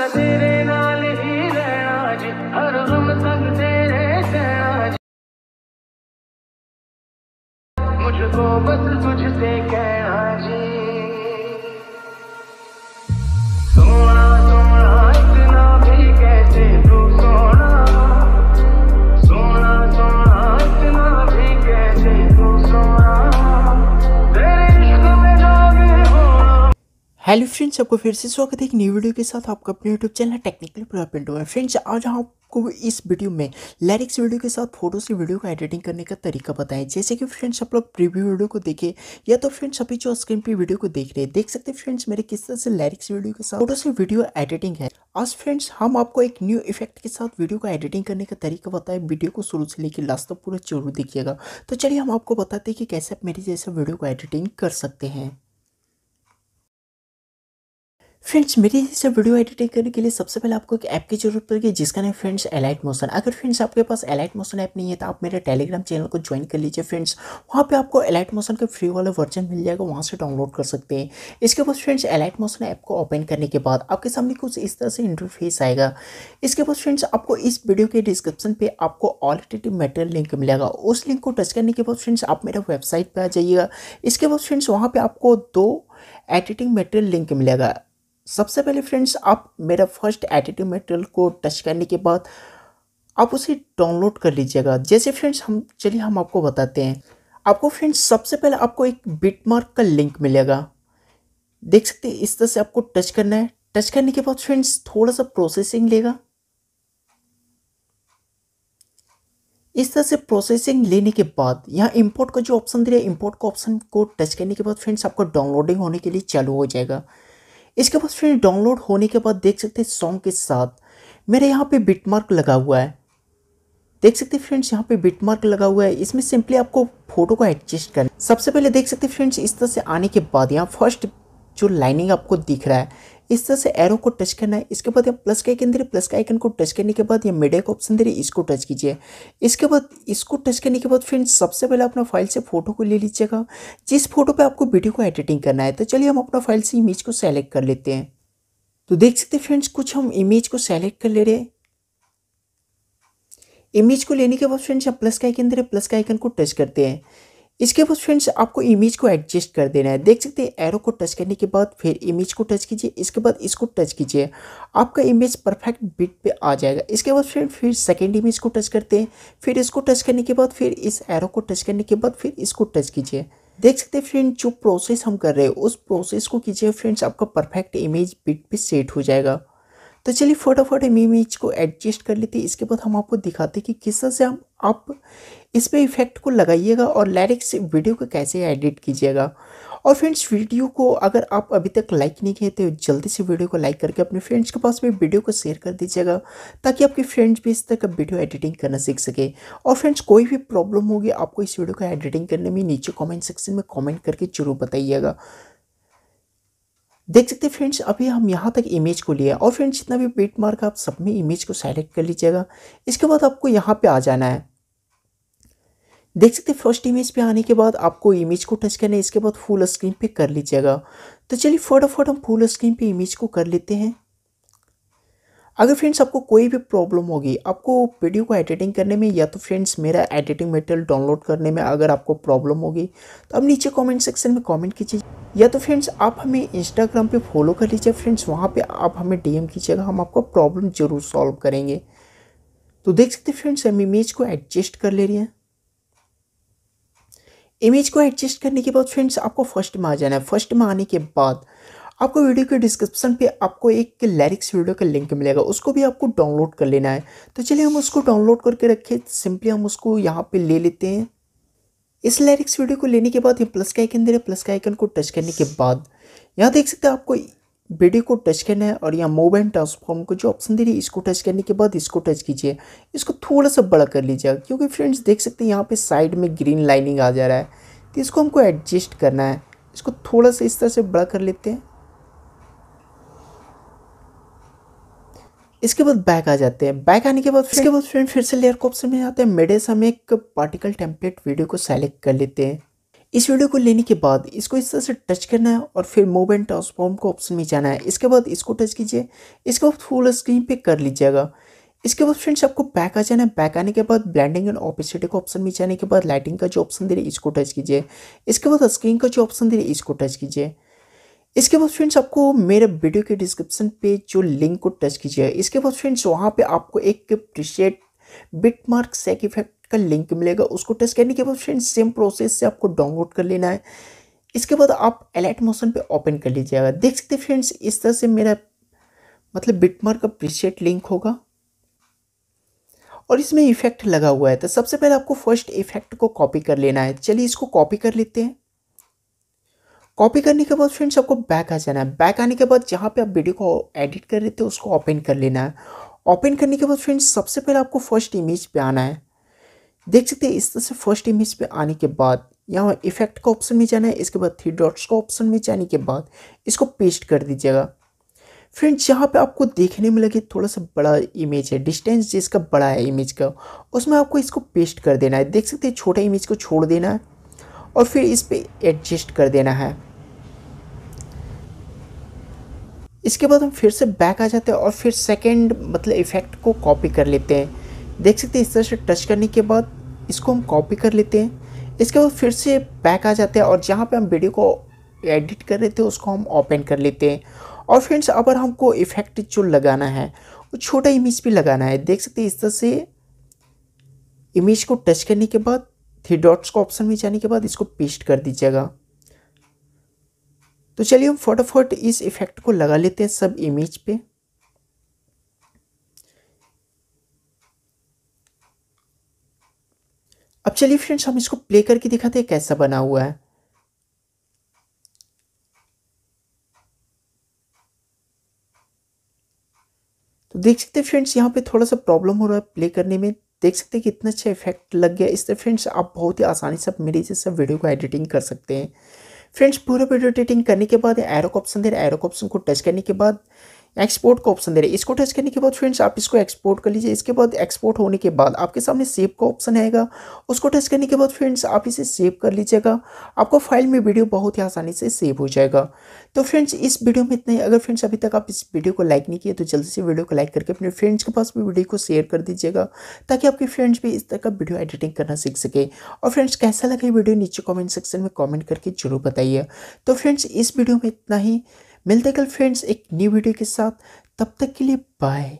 नाल ही रहना तेरे जी मुझको बस तुझसे कहना हेलो फ्रेंड्स आपको फिर से स्वागत है एक न्यू वीडियो के साथ आपका अपने यूट्यूब चैनल टेक्निकल प्रॉफिट हुआ फ्रेंड्स आज हम आपको इस वीडियो में लिरिक्स वीडियो के साथ फोटो से वीडियो का एडिटिंग करने का तरीका बताएं जैसे कि फ्रेंड्स आप लोग प्रीव्यू वीडियो को देखें या तो फ्रेंड्स अभी जो स्क्रीन पे वीडियो को देख रहे हैं देख सकते हैं फ्रेंड्स मेरे किस तरह से लैरिक्स वीडियो के साथ फोटो से वीडियो एडिटिंग है आज फ्रेंड्स हम आपको एक न्यू इफेक्ट के साथ वीडियो का एडिटिंग करने का तरीका बताएं वीडियो को शुरू से लेकर लास्ट तक पूरा जरूर देखिएगा तो चलिए हम आपको बताते हैं कि कैसे आप मेरी जैसे वीडियो को एडिटिंग कर सकते हैं फ्रेंड्स मेरी जैसे वीडियो एडिटिंग करने के लिए सबसे पहले आपको एक ऐप की जरूरत पड़ेगी जिसका नाम फ्रेंड्स एलाइट मोशन अगर फ्रेंड्स आपके पास एलाइट मोशन ऐप नहीं है तो आप मेरे टेलीग्राम चैनल को ज्वाइन कर लीजिए फ्रेंड्स वहाँ पे आपको एलाइट मोशन का फ्री वाला वर्जन मिल जाएगा वहाँ से डाउनलोड कर सकते हैं इसके बाद फ्रेंड्स एलाइट मोशन ऐप को ओपन करने के बाद आपके सामने कुछ इस तरह से इंटरफेस आएगा इसके बाद फ्रेंड्स आपको इस वीडियो के डिस्क्रिप्शन पर आपको ऑलरेडी मेटेरियल लिंक मिलेगा उस लिंक को टच करने के बाद फ्रेंड्स आप मेरा वेबसाइट पर आ जाइएगा इसके बाद फ्रेंड्स वहाँ पर आपको दो एडिटिंग मेटेरियल लिंक मिलेगा सबसे पहले फ्रेंड्स आप मेरा फर्स्ट एडिटिव मेटेरियल को टच करने के बाद आप उसे डाउनलोड कर लीजिएगा जैसे फ्रेंड्स हम चलिए हम आपको बताते हैं आपको फ्रेंड्स सबसे पहले आपको एक बिटमार्क का लिंक मिलेगा देख सकते हैं इस तरह से आपको टच करना है टच करने के बाद फ्रेंड्स थोड़ा सा प्रोसेसिंग लेगा इस तरह से प्रोसेसिंग लेने के बाद यहाँ इंपोर्ट का जो ऑप्शन दे रहा है इंपोर्ट का ऑप्शन को टच करने के बाद फ्रेंड्स आपका डाउनलोडिंग होने के लिए चालू हो जाएगा इसके बाद फिर डाउनलोड होने के बाद देख सकते हैं सॉन्ग के साथ मेरे यहाँ पे बिटमार्क लगा हुआ है देख सकते हैं फ्रेंड्स यहाँ पे बिटमार्क लगा हुआ है इसमें सिंपली आपको फोटो को एडजस्ट करना सबसे पहले देख सकते हैं फ्रेंड्स इस तरह से आने के बाद यहाँ फर्स्ट जो लाइनिंग आपको दिख रहा है इस तरह से एरो को टच करना है इसके बाद यहाँ प्लस का आइकन दे प्लस का आइकन को टच करने के बाद यहाँ मीडिया का ऑप्शन दे रही इसको टच कीजिए इसके बाद इसको टच करने के बाद फ्रेंड्स सबसे पहले अपना फाइल से फोटो को ले लीजिएगा जिस फोटो पर आपको वीडियो को एडिटिंग करना है तो चलिए हम अपना फाइल से इमेज को सेलेक्ट कर लेते हैं तो देख सकते हैं फ्रेंड्स कुछ हम इमेज को सेलेक्ट कर ले रहे हैं इमेज को लेने के बाद फ्रेंड्स यहाँ प्लस का आइकन दे रहे प्लस का आइकन को टच करते हैं इसके बाद फ्रेंड्स आपको इमेज को एडजस्ट कर देना है देख सकते हैं एरो को टच करने के बाद फिर इमेज को टच कीजिए इसके बाद इसको टच कीजिए आपका इमेज परफेक्ट बिट पे आ जाएगा इसके बाद फ्रेंड फिर सेकेंड इमेज को टच करते हैं फिर इसको टच करने के बाद फिर इस एरो को टच करने के बाद फिर इसको टच कीजिए देख सकते हैं फ्रेंड जो प्रोसेस हम कर रहे हैं उस प्रोसेस को कीजिए फ्रेंड्स आपका परफेक्ट इमेज बिट पर सेट हो जाएगा तो चलिए फटाफट हम इमेज को एडजस्ट कर लेते हैं इसके बाद हम आपको दिखाते हैं कि किस तरह से हम आप इस पर इफेक्ट को लगाइएगा और लैरिक्स वीडियो को कैसे एडिट कीजिएगा और फ्रेंड्स वीडियो को अगर आप अभी तक लाइक नहीं किए तो जल्दी से वीडियो को लाइक करके अपने फ्रेंड्स के पास भी वीडियो को शेयर कर दीजिएगा ताकि आपके फ्रेंड्स भी इस तरह का वीडियो एडिटिंग करना सीख सके और फ्रेंड्स कोई भी प्रॉब्लम होगी आपको इस वीडियो को एडिटिंग करने में नीचे कॉमेंट सेक्शन में कॉमेंट करके जरूर बताइएगा देख सकते हैं फ्रेंड्स अभी हम यहाँ तक इमेज को लिया और फ्रेंड्स जितना भी बीट मार्क आप सब में इमेज को सेलेक्ट कर लीजिएगा इसके बाद आपको यहाँ पे आ जाना है देख सकते हैं फर्स्ट इमेज पे आने के बाद आपको इमेज को टच करना है इसके बाद फुल स्क्रीन पे कर लीजिएगा तो चलिए फटाफट हम फुल स्क्रीन पे इमेज को कर लेते हैं अगर फ्रेंड्स आपको कोई भी प्रॉब्लम होगी आपको वीडियो को एडिटिंग करने में या तो फ्रेंड्स मेरा एडिटिंग मटेरियल डाउनलोड करने में अगर आपको प्रॉब्लम होगी तो आप नीचे कमेंट सेक्शन में कमेंट कीजिए या तो फ्रेंड्स आप हमें इंस्टाग्राम पे फॉलो कर लीजिए फ्रेंड्स वहाँ पे आप हमें डीएम कीजिएगा हम आपका प्रॉब्लम जरूर सॉल्व करेंगे तो देख सकते फ्रेंड्स हम इमेज को एडजस्ट कर ले रही हैं इमेज को एडजस्ट करने के बाद फ्रेंड्स आपको फर्स्ट में आ जाना है फर्स्ट में आने के बाद आपको वीडियो के डिस्क्रिप्शन पे आपको एक लिरिक्स वीडियो का लिंक मिलेगा उसको भी आपको डाउनलोड कर लेना है तो चलिए हम उसको डाउनलोड करके रखें सिंपली हम उसको यहाँ पे ले लेते हैं इस लिरिक्स वीडियो को लेने के बाद ये प्लस का आइकन दे रहे प्लस का आइकन को टच करने के बाद यहाँ देख सकते हैं आपको वीडियो को टच करना है और यहाँ मोबाइल ट्रांसफॉर्म को जो ऑप्शन दे रही है इसको टच करने के बाद इसको टच कीजिए इसको थोड़ा सा बड़ा कर लीजिएगा क्योंकि फ्रेंड्स देख सकते हैं यहाँ पर साइड में ग्रीन लाइनिंग आ जा रहा है तो इसको हमको एडजस्ट करना है इसको थोड़ा सा इस तरह से बड़ा कर लेते हैं इसके बाद बैक आ जाते हैं बैक आने के बाद इसके बाद फ्रेंड फिर से लेयर को ऑप्शन में जाते हैं मेडेस हम एक पार्टिकल टेम्पलेट वीडियो को सेलेक्ट कर लेते हैं इस वीडियो को लेने के बाद इसको इस तरह से टच करना है और फिर मूव एंड ट्रांसफॉर्म को ऑप्शन में जाना है इसके बाद इसको टच कीजिए इसके बाद फुल स्क्रीन पे कर लीजिएगा इसके बाद फ्रेंड्स आपको बैक आ जाना है बैक आने के बाद ब्लैंडिंग एंड ऑपिसिटी को ऑप्शन में जाने के बाद लाइटिंग का जो ऑप्शन दे रही है इसको टच कीजिए इसके बाद स्क्रीन का जो ऑप्शन दे रही है इसको टच कीजिए इसके बाद फ्रेंड्स आपको मेरे वीडियो के डिस्क्रिप्शन पे जो लिंक को टच कीजिए इसके बाद फ्रेंड्स वहाँ पे आपको एक प्रिशिएट बिटमार्क सेक इफेक्ट का लिंक मिलेगा उसको टच करने के बाद फ्रेंड्स सेम प्रोसेस से आपको डाउनलोड कर लेना है इसके बाद आप एलाइट मोशन पे ओपन कर लीजिएगा देख सकते फ्रेंड्स इस तरह से मेरा मतलब बिटमार्क का प्रिशिएट लिंक होगा और इसमें इफेक्ट लगा हुआ है तो सबसे पहले आपको फर्स्ट इफेक्ट को कॉपी कर लेना है चलिए इसको कॉपी कर लेते हैं कॉपी करने के बाद फ्रेंड्स आपको बैक आ जाना है बैक आने के बाद जहाँ पे आप वीडियो को एडिट कर रहे थे उसको ओपन कर लेना है ओपन करने के बाद फ्रेंड्स सबसे पहले आपको फर्स्ट इमेज पे आना है देख सकते हैं इस तरह से फर्स्ट इमेज पे आने के बाद यहाँ इफेक्ट का ऑप्शन में जाना है इसके बाद थ्री डॉट्स का ऑप्शन में जाने के बाद इसको पेस्ट कर दीजिएगा फ्रेंड्स यहाँ पे आपको देखने में लगे थोड़ा सा बड़ा इमेज है डिस्टेंस जिसका बड़ा है इमेज का उसमें आपको इसको पेस्ट कर देना है देख सकते हैं छोटा इमेज को छोड़ देना है और फिर इस पर एडजस्ट कर देना है इसके बाद हम फिर से बैक आ जाते हैं और फिर सेकेंड मतलब इफ़ेक्ट को कॉपी कर लेते हैं देख सकते हैं इस तरह से टच करने के बाद इसको हम कॉपी कर लेते हैं इसके बाद फिर से बैक आ जाते हैं और जहाँ पे हम वीडियो को एडिट कर रहे थे उसको हम ओपन कर लेते हैं और फ्रेंड्स अगर हमको इफ़ेक्ट जो लगाना है वो छोटा इमेज भी लगाना है देख सकते हैं इस तरह से इमेज को टच करने के बाद थ्री डॉट्स को ऑप्शन में जाने के बाद इसको पेस्ट कर दीजिएगा तो चलिए हम फटाफट इस इफेक्ट को लगा लेते हैं सब इमेज पे अब चलिए फ्रेंड्स हम इसको प्ले करके दिखाते हैं कैसा बना हुआ है तो देख सकते हैं फ्रेंड्स यहाँ पे थोड़ा सा प्रॉब्लम हो रहा है प्ले करने में देख सकते हैं कितना अच्छा इफेक्ट लग गया इससे फ्रेंड्स आप बहुत ही आसानी से मेरे जैसे वीडियो को एडिटिंग कर सकते हैं फ्रेंड्स पूरा वीडियो एडिटिंग करने के बाद एरो ऑप्शन दे एरो ऑप्शन को टच करने के बाद एक्सपोर्ट का ऑप्शन दे रहे हैं इसको टच करने के बाद फ्रेंड्स आप इसको एक्सपोर्ट कर लीजिए इसके बाद एक्सपोर्ट होने के बाद आपके सामने सेव का ऑप्शन आएगा उसको टच करने के बाद फ्रेंड्स आप इसे सेव कर लीजिएगा आपको फाइल में वीडियो बहुत ही आसानी से सेव हो जाएगा तो फ्रेंड्स इस वीडियो में इतना ही अगर फ्रेंड्स अभी तक आप इस वीडियो को लाइक नहीं किए तो जल्दी से वीडियो को लाइक करके अपने फ्रेंड्स के पास भी वीडियो को शेयर कर दीजिएगा ताकि आपके फ्रेंड्स भी इस तरह का वीडियो एडिटिंग करना सीख सके और फ्रेंड्स कैसा लगे वीडियो नीचे कॉमेंट सेक्शन में कॉमेंट करके जरूर बताइए तो फ्रेंड्स इस वीडियो में इतना ही मिलते कल फ्रेंड्स एक न्यू वीडियो के साथ तब तक के लिए बाय